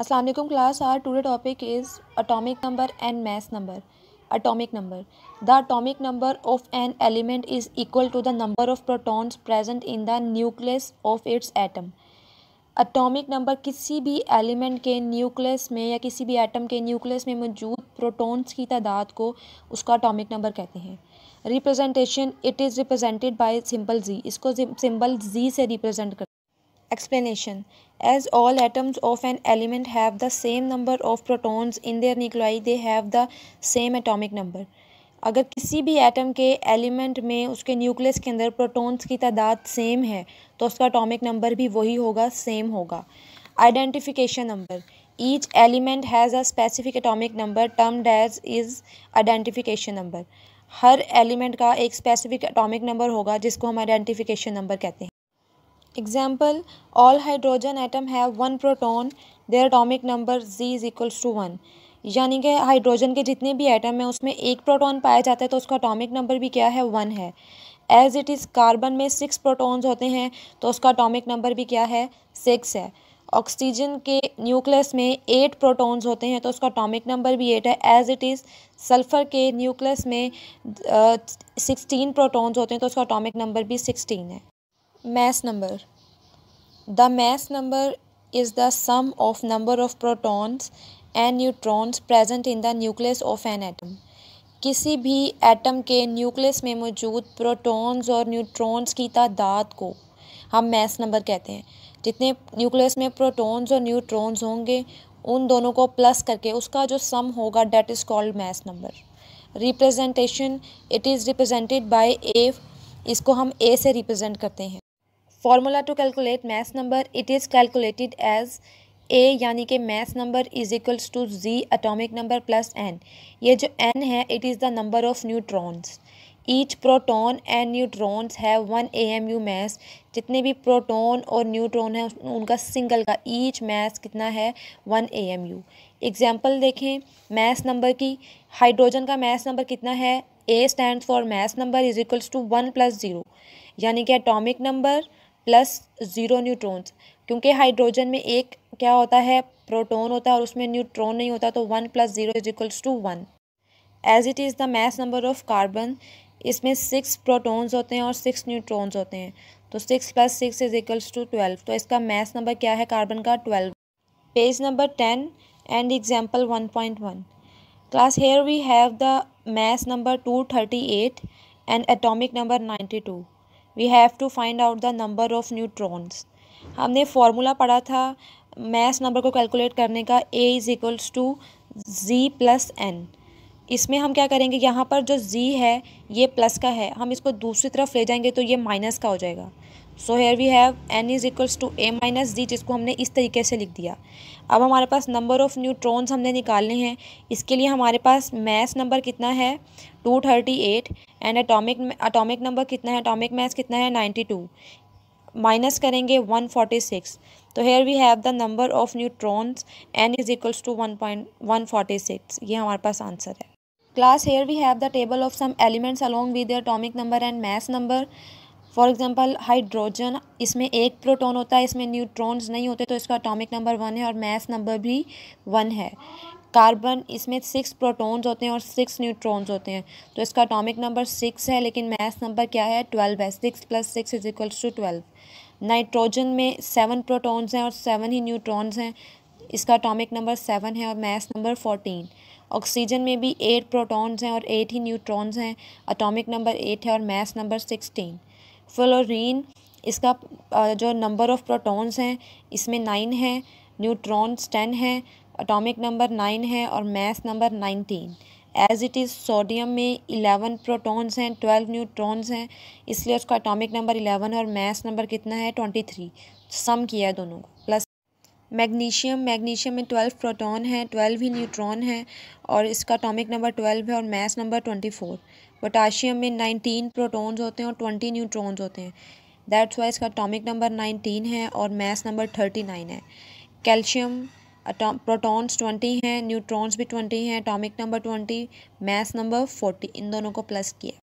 Aslam class are today topic is atomic number and mass number atomic number the atomic number of an element is equal to the number of protons present in the nucleus of its atom atomic number किसी भी element के nucleus में या किसी भी atom के nucleus में मौजूद प्रोटॉन्स की तादाद को उसका अटोमिक नंबर कहते हैं representation it is represented by symbol Z इसको सिंबल जी से रिप्रेजेंट हैं Explanation As all atoms of an element have the same number of protons in their nuclei, they have the same atomic number. अगर किसी भी atom के element में उसके nucleus के अंदर प्रोटॉन्स की तादाद सेम है तो उसका अटोमिक नंबर भी वही होगा सेम होगा identification number each element has a specific atomic number term thus is identification number हर एलिमेंट का एक स्पेसिफिक अटोमिक नंबर होगा जिसको हम आइडेंटिफिकेशन नंबर कहते हैं example all hydrogen atom have one proton their atomic number Z is equals to one यानी कि हाइड्रोजन के जितने भी आइटम हैं उसमें एक प्रोटोन पाया जाता है तो उसका अटोमिक नंबर भी क्या है वन है एज इट इज़ कार्बन में सिक्स प्रोटोन्स होते हैं तो उसका अटोमिक नंबर भी क्या है सिक्स है ऑक्सीजन के न्यूक्लियस में एट प्रोटोन्स होते हैं तो उसका अटोमिक नंबर भी एट है एज इट इज़ सल्फ़र के न्यूक्लियस में सिक्सटीन uh, प्रोटोन्स होते हैं तो उसका अटोमिक नंबर भी सिक्सटीन है mass number the mass number is the sum of number of protons and neutrons present in the nucleus of an atom किसी भी एटम के न्यूक्लियस में मौजूद प्रोटॉन्स और न्यूट्रॉन्स की तादाद को हम मैस नंबर कहते हैं जितने न्यूक्लियस में प्रोटॉन्स और न्यूट्रॉन्स होंगे उन दोनों को प्लस करके उसका जो सम होगा that is called mass number representation it is represented by A इसको हम ए से रिप्रेजेंट करते हैं formula to calculate mass number it is calculated as A यानी कि mass number is equals to Z atomic number plus N ये जो N है it is the number of neutrons each proton and neutrons है one A M U mass जितने भी proton और neutron है उनका सिंगल का ईच मैथ कितना है one A M U example देखें मैथ्स नंबर की हाइड्रोजन का मैथ्स नंबर कितना है A stand for mass number is equals to one plus zero यानी कि atomic number plus zero neutrons क्योंकि हाइड्रोजन में एक क्या होता है प्रोटॉन होता है और उसमें न्यूट्रॉन नहीं होता तो one plus zero is equals to one as it is the mass number of carbon इसमें सिक्स प्रोटॉन्स होते हैं और सिक्स न्यूट्रॉन्स होते हैं तो six plus six is equals to twelve तो इसका मैस नंबर क्या है कार्बन का twelve page number ten and example one point one class here we have the mass number two thirty eight and atomic number ninety two we have to find out the number of neutrons हमने formula पढ़ा था mass number को calculate करने का A is equals to Z plus N इसमें हम क्या करेंगे यहाँ पर जो जी है ये प्लस का है हम इसको दूसरी तरफ ले जाएंगे तो ये माइनस का हो जाएगा so here we have N is equals to A minus Z जिसको हमने इस तरीके से लिख दिया अब हमारे पास नंबर ऑफ़ न्यूट्रॉन्स हमने निकालने हैं इसके लिए हमारे पास मैस नंबर कितना है two thirty eight and atomic atomic number कितना है अटोमिक मैस कितना है नाइन्टी टू माइनस करेंगे वन फोर्टी सिक्स तो here we have the number of neutrons N is equals to one point one forty six ये हमारे पास answer है class here we have the table of some elements along with atomic number and mass number for example hydrogen इसमें एक proton होता है इसमें neutrons नहीं होते तो इसका अटोमिक नंबर वन है और मैथ नंबर भी वन है कार्बन इसमें सिक्स प्रोटॉन्स होते हैं और सिक्स न्यूट्रॉन्स होते हैं तो इसका अटोमिक नंबर सिक्स है लेकिन मैथ नंबर क्या है ट्वेल्व है six plus six is equals to twelve nitrogen में सेवन प्रोटॉन्स हैं और सेवन ही न्यूट्रॉन्स हैं इसका अटोमिक नंबर सेवन है और मैथ नंबर फोर्टीन ऑक्सीजन में भी एट प्रोटॉन्स हैं और एट ही न्यूट्रॉन्स हैं अटोमिक नंबर एट है और मैथ नंबर सिक्सटीन फ्लोरीन इसका जो नंबर ऑफ़ प्रोटॉन्स हैं इसमें नाइन है न्यूट्रॉन्स टेन है अटोमिक नंबर नाइन है और mass number nineteen as it is sodium में इलेवन प्रोटॉन्स हैं ट्वेल्व न्यूट्रॉन्स हैं इसलिए उसका अटोमिक नंबर इलेवन और मैथ नंबर कितना है ट्वेंटी थ्री सम किया है दोनों को प्लस मैग्नीशियम मैग्नीशियम में ट्वेल्व प्रोटॉन है ट्वेल्व ही न्यूट्रॉन है और इसका अटोमिक नंबर ट्वेल्व है और mass number twenty four potassium में नाइनटीन प्रोटॉन्स होते हैं और ट्वेंटी न्यूट्रॉन्स होते हैं दैट्स वाई इसका अटोमिक नंबर नाइनटीन है और मैस नंबर थर्टी नाइन है कैल्शियम प्रोटॉन्स ट्वेंटी हैं न्यूट्रॉन्स भी ट्वेंटी हैं atomic number twenty mass number forty इन दोनों को प्लस किया